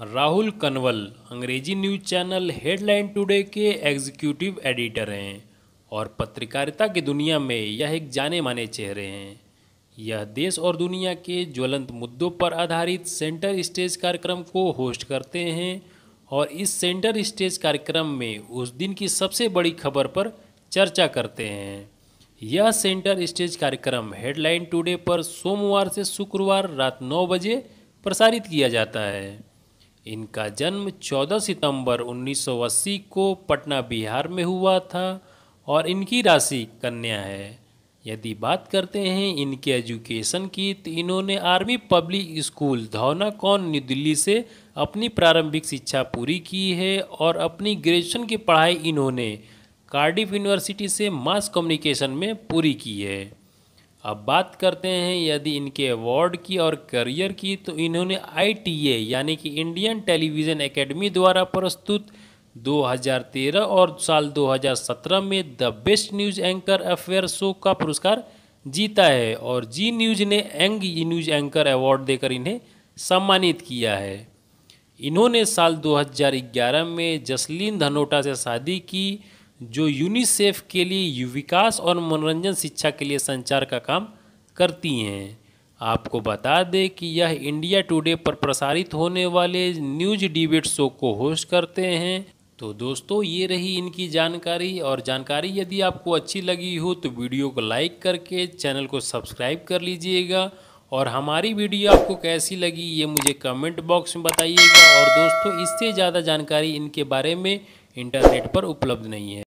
राहुल कनवल अंग्रेजी news channel Headline Today के executive editor हैं और पत्रकारिता की दुनिया में यह एक जाने माने चेहरे हैं यह देश और दुनिया के ज्वलंत मुद्दों पर आधारित सेंटर स्टेज कार्यक्रम को होस्ट करते हैं और इस सेंटर स्टेज कार्यक्रम में उस दिन की सबसे बड़ी खबर पर चर्चा करते हैं यह सेंटर स्टेज कार्यक्रम हेडलाइन टुडे पर सोमवार से शुक्रवार रात नौ बजे प्रसारित किया जाता है इनका जन्म 14 सितंबर 1980 को पटना बिहार में हुआ था और इनकी राशि कन्या है यदि बात करते हैं इनके एजुकेशन की तो इन्होंने आर्मी पब्लिक स्कूल धौना कौन न्यू दिल्ली से अपनी प्रारंभिक शिक्षा पूरी की है और अपनी ग्रेजुएशन की पढ़ाई इन्होंने कार्डिफ यूनिवर्सिटी से मास कम्युनिकेशन में पूरी की है अब बात करते हैं यदि इनके अवार्ड की और करियर की तो इन्होंने आईटीए यानी कि इंडियन टेलीविज़न एकेडमी द्वारा प्रस्तुत 2013 और साल 2017 में the best news anchor affair show का पुरस्कार जीता है और जी न्यूज़ ने एंग न्यूज़ एंकर अवार्ड देकर इन्हें सम्मानित किया है इन्होंने साल 2011 में जसलीन धनोटा से शादी की जो यूनिसेफ के लिए विकास और मनोरंजन शिक्षा के लिए संचार का काम करती हैं आपको बता दें कि यह इंडिया टुडे पर प्रसारित होने वाले न्यूज डिबेट शो को होस्ट करते हैं तो दोस्तों ये रही इनकी जानकारी और जानकारी यदि आपको अच्छी लगी हो तो वीडियो को लाइक करके चैनल को सब्सक्राइब कर लीजिएगा और हमारी वीडियो आपको कैसी लगी ये मुझे कमेंट बॉक्स में बताइएगा और दोस्तों इससे ज़्यादा जानकारी इनके बारे में इंटरनेट पर उपलब्ध नहीं है